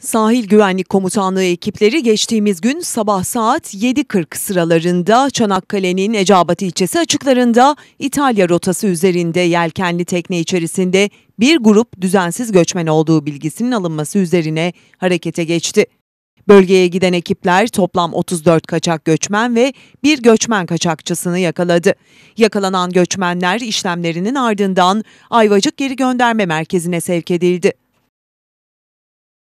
Sahil Güvenlik Komutanlığı ekipleri geçtiğimiz gün sabah saat 7.40 sıralarında Çanakkale'nin Eceabat ilçesi açıklarında İtalya rotası üzerinde yelkenli tekne içerisinde bir grup düzensiz göçmen olduğu bilgisinin alınması üzerine harekete geçti. Bölgeye giden ekipler toplam 34 kaçak göçmen ve bir göçmen kaçakçısını yakaladı. Yakalanan göçmenler işlemlerinin ardından Ayvacık Geri Gönderme Merkezi'ne sevk edildi.